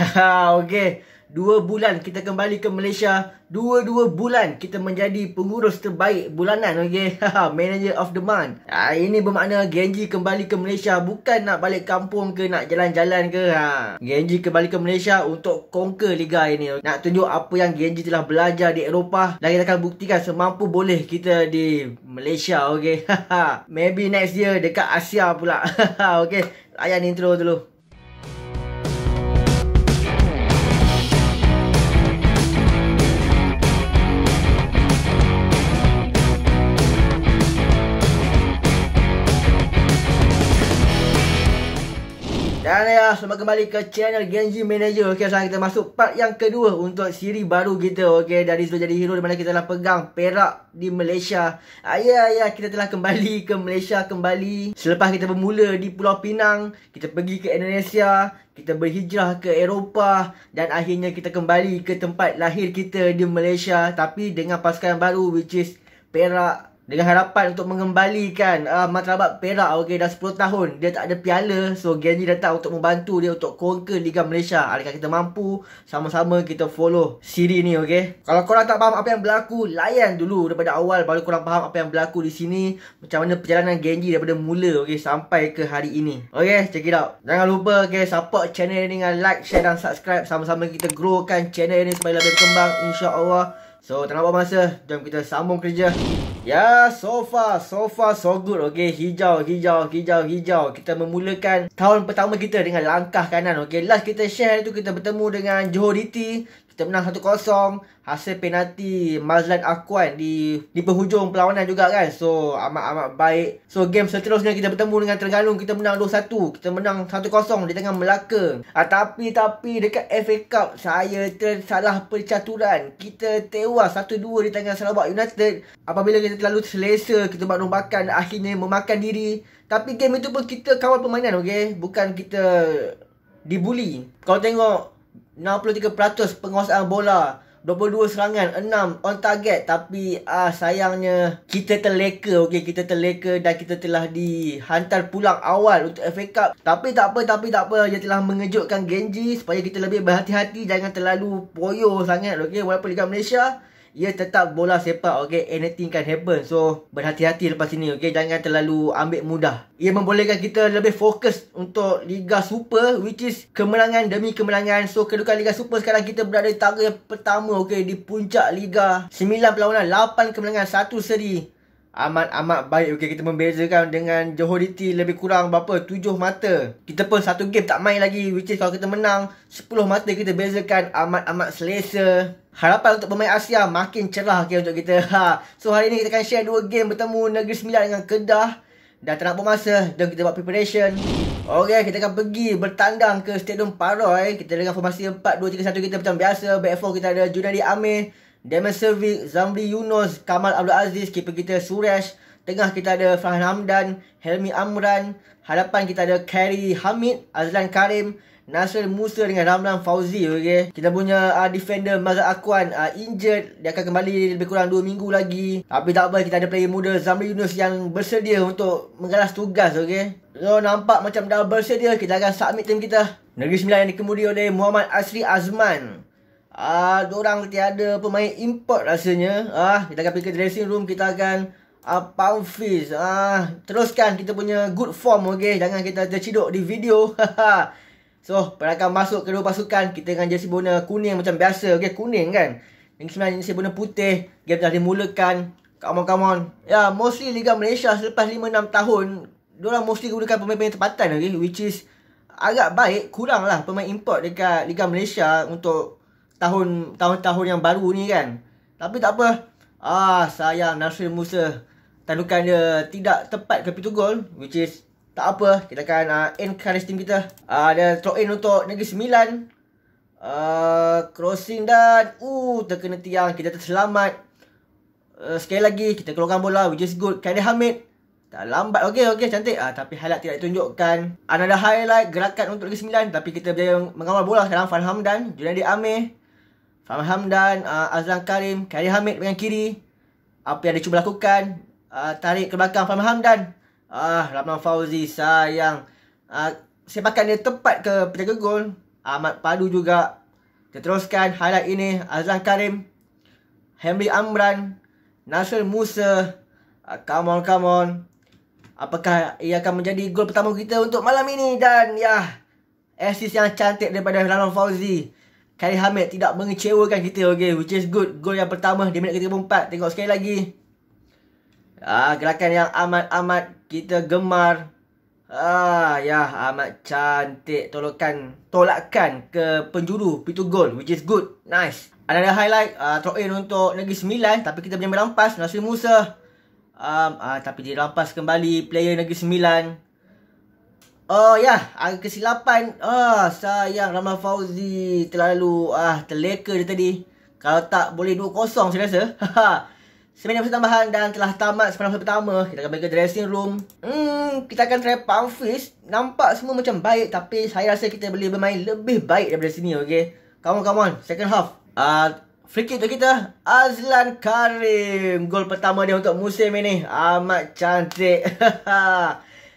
Ha, okey. Dua bulan kita kembali ke Malaysia. Dua-dua bulan kita menjadi pengurus terbaik bulanan. Okey. Ha, manager of the month. Ha, ini bermakna Genji kembali ke Malaysia. Bukan nak balik kampung ke nak jalan-jalan ke. Ha. Genji kembali ke Malaysia untuk conquer Liga ini. Nak tunjuk apa yang Genji telah belajar di Eropah. Dan kita akan buktikan semampu boleh kita di Malaysia. Okey. Ha, Maybe next year dekat Asia pula. okey. ayah intro dulu. Ya, selamat kembali ke channel Genji Manager Okay, sekarang kita masuk part yang kedua untuk siri baru kita Okay, dari sudah jadi hero di mana kita telah pegang perak di Malaysia Ya, ah, ya, yeah, kita telah kembali ke Malaysia kembali Selepas kita bermula di Pulau Pinang, kita pergi ke Indonesia Kita berhijrah ke Eropah Dan akhirnya kita kembali ke tempat lahir kita di Malaysia Tapi dengan pasukan baru which is perak dengan harapan untuk mengembalikan uh, ah, matlamat Perak okay, dah 10 tahun dia tak ada piala so Genji datang untuk membantu dia untuk conquer Liga Malaysia adakah kita mampu sama-sama kita follow siri ni okay. kalau korang tak faham apa yang berlaku layan dulu daripada awal baru korang faham apa yang berlaku di sini macam mana perjalanan Genji daripada mula okay, sampai ke hari ini Okay, check it out jangan lupa okay, support channel ini dengan like share dan subscribe sama-sama kita growkan channel ini supaya lebih berkembang insya-Allah so tanpa masa jom kita sambung kerja yeah, so far, so far, so good. Okay, hijau, hijau, hijau, hijau. Kita memulakan tahun pertama kita dengan langkah kanan. Okay, last kita share tu kita bertemu dengan Johor DT. Kita menang 1-0 Hasil penalti Mazlan Akuan di, di penghujung perlawanan juga kan So amat-amat baik So game seterusnya kita bertemu dengan Terengganu Kita menang 2-1 Kita menang 1-0 di tengah Melaka ah, Tapi-tapi dekat FA Cup Saya tersalah percaturan Kita tewas 1-2 di tengah Sarawak United Apabila kita terlalu selesa Kita buat nombakan Akhirnya memakan diri Tapi game itu pun kita kawal permainan okay? Bukan kita dibuli, Kalau tengok 63% penguasaan bola, 22 serangan, 6 on target tapi ah sayangnya kita terleka. okay kita terleka dan kita telah dihantar pulang awal untuk FA Cup. Tapi tak apa, tapi tak apa. Dia telah mengejutkan Genji supaya kita lebih berhati-hati jangan terlalu poyo sangat. okay walaupun Liga Malaysia ia tetap bola sepak okey anything can happen so berhati-hati lepas ini, okey jangan terlalu ambil mudah ia membolehkan kita lebih fokus untuk liga super which is kemenangan demi kemenangan so kedudukan liga super sekarang kita berada di tangga yang pertama okey di puncak liga 9 perlawanan 8 kemenangan 1 seri amat-amat baik okay, kita membezakan dengan Johoriti lebih kurang berapa 7 mata kita pun satu game tak main lagi which is kalau kita menang 10 mata kita bezakan amat-amat selesa harapan untuk pemain Asia makin cerah okay, untuk kita ha. so hari ini kita akan share dua game bertemu Negeri Sembilan dengan Kedah dah tak nak buang masa jom kita buat preparation Okey, kita akan pergi bertandang ke Stadium Paroi. Kita dengan formasi 4-2-3-1 kita macam biasa. Back 4 kita ada Junadi Amir. Damon Servi, Zamri Yunus, Kamal Abdul Aziz, keeper kita Suresh, tengah kita ada Farhan Hamdan, Helmi Amran, hadapan kita ada Kerry Hamid, Azlan Karim, Nasir Musa dengan Ramlan Fauzi okay. Kita punya uh, defender Mazat akuan uh, ah, Injured Dia akan kembali lebih kurang 2 minggu lagi Tapi tak apa kita ada player muda Zamri Yunus yang bersedia untuk menggalas tugas okay. So nampak macam dah bersedia Kita akan submit team kita Negeri Sembilan yang dikemudi oleh Muhammad Asri Azman Ah, uh, orang tiada pemain import rasanya. Ah, kita akan pergi ke dressing room kita akan uh, pump fizz. Ah, teruskan kita punya good form okey. Jangan kita terciduk di video. so, akan masuk kedua pasukan kita dengan jersey bonus kuning macam biasa okey, kuning kan. Yang sebenarnya jersey bonus putih. Game telah dimulakan. Come on, come on. Ya, yeah, mostly Liga Malaysia selepas 5-6 tahun, orang mostly gunakan pemain-pemain tempatan lagi. Okay? Which is agak baik, kurang lah pemain import dekat Liga Malaysia untuk tahun tahun-tahun yang baru ni kan. Tapi tak apa. Ah sayang Nasir Musa tandukan dia tidak tepat ke pintu gol which is tak apa kita akan uh, ah, encourage team kita. Ah uh, dia throw in untuk Negeri Sembilan. Uh, crossing dan uh terkena tiang kita terselamat. Uh, sekali lagi kita keluarkan bola which is good Kadir Hamid. Tak lambat. Okey okey cantik. Ah tapi highlight tidak ditunjukkan. Ada highlight gerakan untuk Negeri Sembilan tapi kita berjaya mengawal bola sekarang Farhan Hamdan, Junaidi Amir. Fahmi Hamdan, uh, Azlan Karim, Kari Hamid dengan kiri. Apa yang dia cuba lakukan? Uh, tarik ke belakang Fahmi Hamdan. Ah, uh, Rahman Fauzi sayang. Uh, sepakan dia tepat ke penjaga gol. Ahmad Padu juga. Kita teruskan highlight ini. Azlan Karim. Henry Amran. Nasir Musa. Uh, come on, come on. Apakah ia akan menjadi gol pertama kita untuk malam ini? Dan ya, assist yang cantik daripada Rahman Fauzi. Kai Hamid tidak mengecewakan kita okay which is good gol yang pertama di minit ke-34 tengok sekali lagi ah gerakan yang amat amat kita gemar ah ya amat cantik tolakan tolakan ke penjuru pintu gol which is good nice ada ada highlight ah throw in untuk negeri sembilan tapi kita punya merampas Nasir Musa um, ah tapi dia rampas kembali player negeri sembilan Oh ya, ada kesilapan. Ah, sayang Ramal Fauzi terlalu ah terleka dia tadi. Kalau tak boleh 2-0 saya rasa. Sembilan peratus tambahan dan telah tamat sepanjang pertama. Kita akan pergi ke dressing room. Hmm, kita akan try Pumphys. Nampak semua macam baik tapi saya rasa kita boleh bermain lebih baik daripada sini, okey. Come on, come on. Second half. Ah, uh, free kick untuk kita. Azlan Karim. Gol pertama dia untuk musim ini. Amat cantik.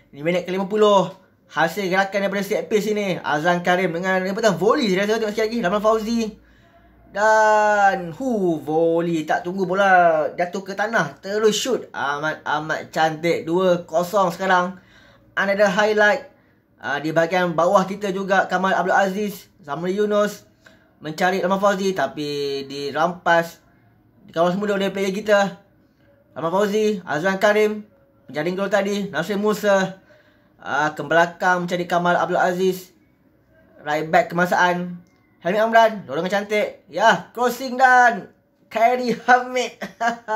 ini minit ke-50. Hasil gerakan daripada set piece ini Azlan Karim dengan apa tu volley dia rasa tengok sikit lagi Ramal Fauzi dan hu volley tak tunggu bola jatuh ke tanah terus shoot amat amat cantik 2-0 sekarang another highlight uh, di bahagian bawah kita juga Kamal Abdul Aziz Zamri Yunus mencari Ramal Fauzi tapi dirampas kalau semua oleh player kita Ramal Fauzi Azlan Karim menjaring gol tadi Nasir Musa uh, ke belakang mencari Kamal Abdul Aziz. Right back kemasaan. Helmi Amran. Dorongan cantik. Ya. crossing dan. Kairi Hamid.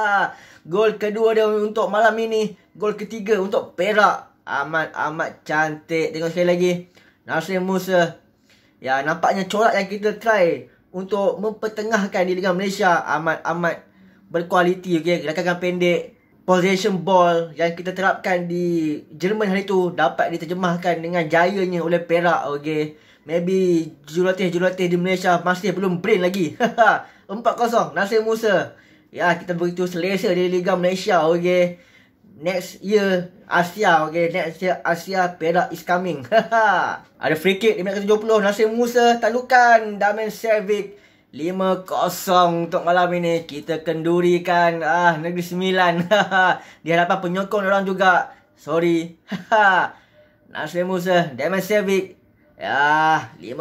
Gol kedua dia untuk malam ini. Gol ketiga untuk Perak. Amat-amat cantik. Tengok sekali lagi. Nasrin Musa. Ya nampaknya corak yang kita try untuk mempertengahkan di Liga Malaysia amat-amat berkualiti okey gerakan pendek possession ball yang kita terapkan di Jerman hari tu dapat diterjemahkan dengan jayanya oleh Perak okey. Maybe jurulatih-jurulatih di Malaysia masih belum brain lagi. 4-0 Nasir Musa. Ya, kita begitu selesa di Liga Malaysia okey. Next year Asia okey. Next year Asia Perak is coming. Ada free kick di minit ke-70 Nasir Musa tandukan Damian Savic. 5-0 untuk malam ini kita kendurikan ah negeri sembilan di hadapan penyokong orang juga sorry Nasir Musa Demi Sevic ya 5-0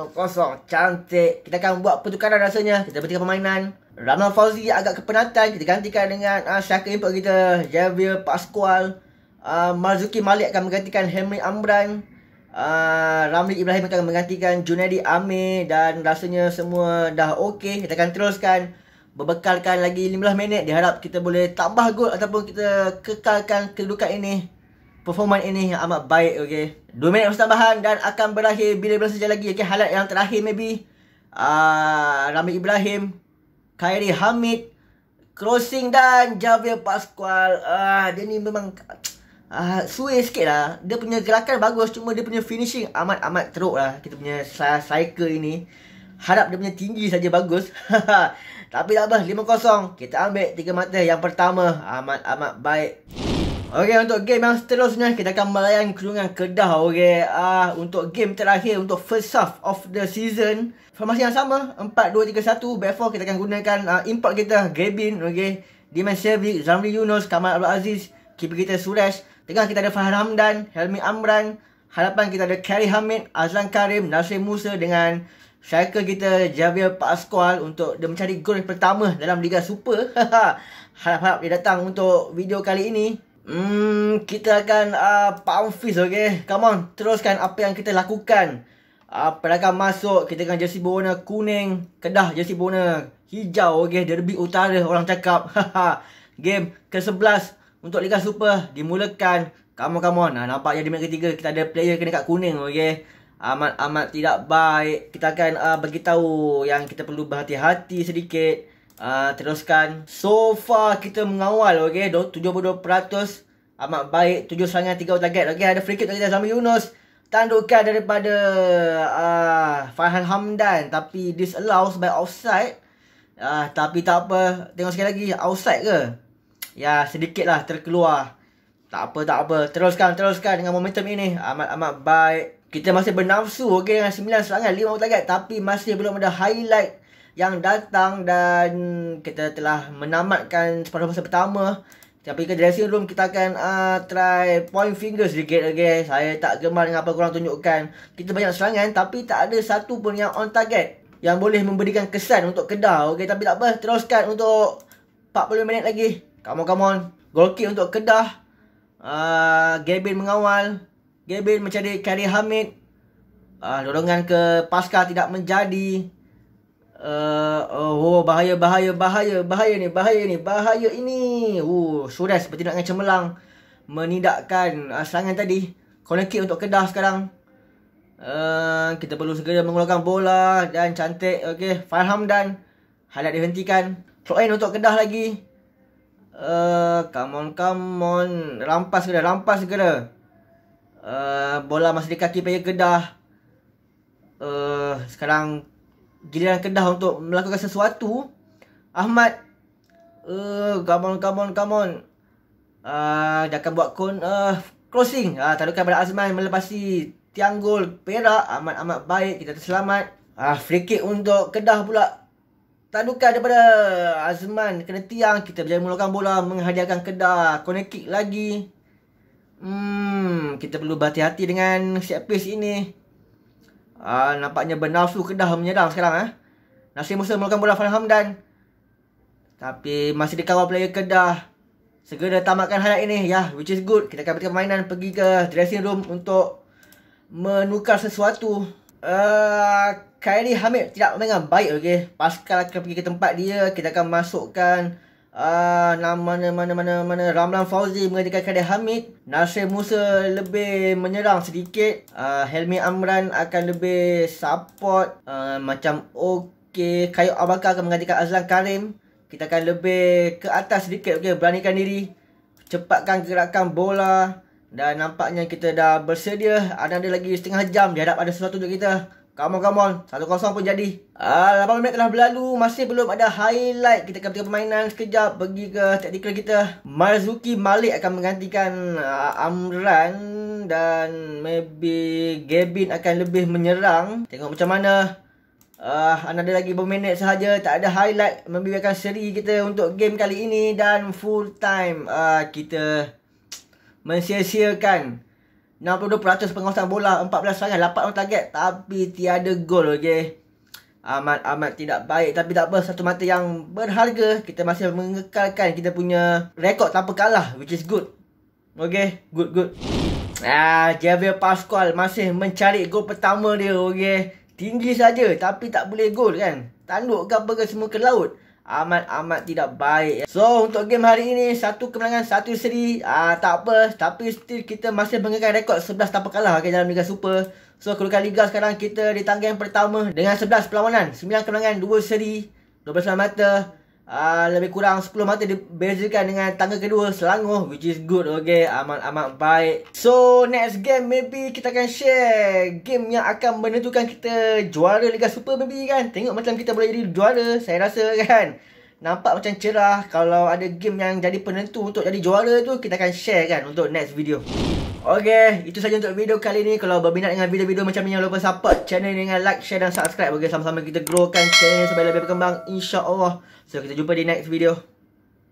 cantik kita akan buat pertukaran rasanya kita bertukar permainan Ramal Fauzi agak kepenatan kita gantikan dengan ah striker import kita Javier Pascual ah, Marzuki Malik akan menggantikan Henry Amran uh, Ramli Ibrahim akan menggantikan Junaidi Amir dan rasanya semua dah okey. Kita akan teruskan berbekalkan lagi 15 minit. Diharap kita boleh tambah gol ataupun kita kekalkan kedudukan ini. Performan ini yang amat baik, okey. 2 minit tambahan dan akan berakhir bila-bila saja lagi. Okey, highlight yang terakhir maybe. Uh, Ramli Ibrahim, Khairi Hamid, Crossing dan Javier Pascual. Uh, dia ni memang uh, suai sikit lah Dia punya gerakan bagus Cuma dia punya finishing amat-amat teruk lah Kita punya cycle ini Harap dia punya tinggi saja bagus Tapi tak apa 5-0 Kita ambil tiga mata Yang pertama Amat-amat baik Okey untuk game yang seterusnya kita akan melayan kerungan Kedah okey. Ah uh, untuk game terakhir untuk first half of the season formasi yang sama 4 2 3 1 kita akan gunakan uh, import kita Gabin okey. Diman Servi, Zamri Yunus, Kamal Abdul Aziz, keeper kita Suresh. Tengah kita ada Farhan Hamdan, Helmi Amran, harapan kita ada Kerry Hamid, Azlan Karim, Nasir Musa dengan striker kita Javier Pascual untuk dia mencari gol pertama dalam Liga Super. Harap-harap dia datang untuk video kali ini. Hmm, kita akan uh, pound fist, okay? Come on, teruskan apa yang kita lakukan. Uh, Pelakar masuk, kita dengan jersey berwarna kuning. Kedah jersey berwarna hijau, okay? Derby utara, orang cakap. Game ke-11 untuk Liga Super dimulakan. Come on, come on. Ha, nampaknya di minit ketiga kita ada player kena kat kuning. Okay? Amat, amat tidak baik. Kita akan uh, ah, beritahu yang kita perlu berhati-hati sedikit. Uh, teruskan. So far kita mengawal. Okay? 72% amat baik. 7 serangan 3 target. Okay? Ada free kick kita sama Yunus. Tandukan daripada uh, Farhan Hamdan. Tapi disallowed by offside. Uh, tapi tak apa. Tengok sekali lagi. Outside ke? Ya sedikit lah terkeluar Tak apa tak apa Teruskan teruskan dengan momentum ini Amat amat baik Kita masih bernafsu Okey dengan 9 serangan 5 target Tapi masih belum ada highlight Yang datang dan Kita telah menamatkan Separuh masa pertama tapi pergi ke dressing room Kita akan uh, try Point fingers sedikit okay. Saya tak gemar dengan apa korang tunjukkan Kita banyak serangan Tapi tak ada satu pun yang on target yang boleh memberikan kesan untuk Kedah. Okey, tapi tak apa. Teruskan untuk 40 minit lagi. Come on, come on. Goal kick untuk Kedah. Uh, Gabin mengawal. Gabin mencari Kari Hamid. Uh, dorongan ke Pascal tidak menjadi. Uh, oh, bahaya, bahaya, bahaya. Bahaya ni, bahaya ni, bahaya ini. Uh, oh, Sures bertindak dengan cemerlang. Menidakkan uh, serangan tadi. Corner kick untuk Kedah sekarang. Uh, kita perlu segera mengeluarkan bola dan cantik. Okey, Farhamdan. Halat dihentikan. Throw in untuk Kedah lagi. Eh, come on, come on. Rampas segera, rampas segera. Uh, eh, bola masih di kaki player Kedah. Uh, sekarang giliran Kedah untuk melakukan sesuatu. Ahmad. Uh, come on, come on, come on. Uh, dia akan buat kon, uh, closing. Uh, ah, tarukan pada Azman melepasi tiang gol Perak. Amat-amat baik. Kita terselamat. Ah, free kick untuk Kedah pula. Tak duka daripada Azman kena tiang kita berjaya mulakan bola menghadiahkan Kedah corner kick lagi. Hmm, kita perlu berhati-hati dengan set piece ini. Ah, nampaknya bernafsu Kedah menyerang sekarang ah. Eh? Nasir Musa mulakan bola Farhan Hamdan. Tapi masih dikawal player Kedah. Segera tamatkan highlight ini. Ya, yeah, which is good. Kita akan berikan permainan pergi ke dressing room untuk menukar sesuatu. Eh, Kairi Hamid tidak dengan baik okey. Pascal akan pergi ke tempat dia. Kita akan masukkan uh, nama mana mana mana mana Ramlan Fauzi menggantikan Kairi Hamid. Nasir Musa lebih menyerang sedikit. Uh, Helmi Amran akan lebih support uh, macam okey. Kayu Abaka akan menggantikan Azlan Karim. Kita akan lebih ke atas sedikit okey. Beranikan diri. Cepatkan gerakan bola. Dan nampaknya kita dah bersedia. Ada ada lagi setengah jam di hadap ada sesuatu untuk kita. Come on, come on. 1-0 pun jadi. Ah, 8 minit telah berlalu. Masih belum ada highlight. Kita akan tengok permainan sekejap. Pergi ke taktikal kita. Marzuki Malik akan menggantikan uh, Amran. Dan maybe Gabin akan lebih menyerang. Tengok macam mana. Uh, ada lagi beberapa minit sahaja. Tak ada highlight. Membiarkan seri kita untuk game kali ini. Dan full time. Uh, kita mensia-siakan 62% penguasaan bola, 14 serangan, 8 on target tapi tiada gol okey. Amat amat tidak baik tapi tak apa satu mata yang berharga kita masih mengekalkan kita punya rekod tanpa kalah which is good. Okey, good good. Ah, Javier Pascual masih mencari gol pertama dia okey. Tinggi saja tapi tak boleh gol kan. Tanduk ke apa ke semua ke laut amat-amat tidak baik. Ya. So untuk game hari ini satu kemenangan satu seri ah tak apa tapi still kita masih mengekang rekod 11 tanpa kalah okay, dalam Liga Super. So kedudukan Liga sekarang kita di tangga yang pertama dengan 11 perlawanan, 9 kemenangan, 2 seri, 12 mata. Ah, lebih kurang 10 mata dibezakan dengan tangga kedua Selangor which is good okay amat-amat baik so next game maybe kita akan share game yang akan menentukan kita juara Liga Super maybe kan tengok macam kita boleh jadi juara saya rasa kan nampak macam cerah kalau ada game yang jadi penentu untuk jadi juara tu kita akan share kan untuk next video Okey, itu sahaja untuk video kali ni. Kalau berminat dengan video-video macam ni jangan lupa support channel ini dengan like, share dan subscribe. Okey, sama-sama kita growkan channel ini supaya lebih berkembang Insyaallah. allah So kita jumpa di next video.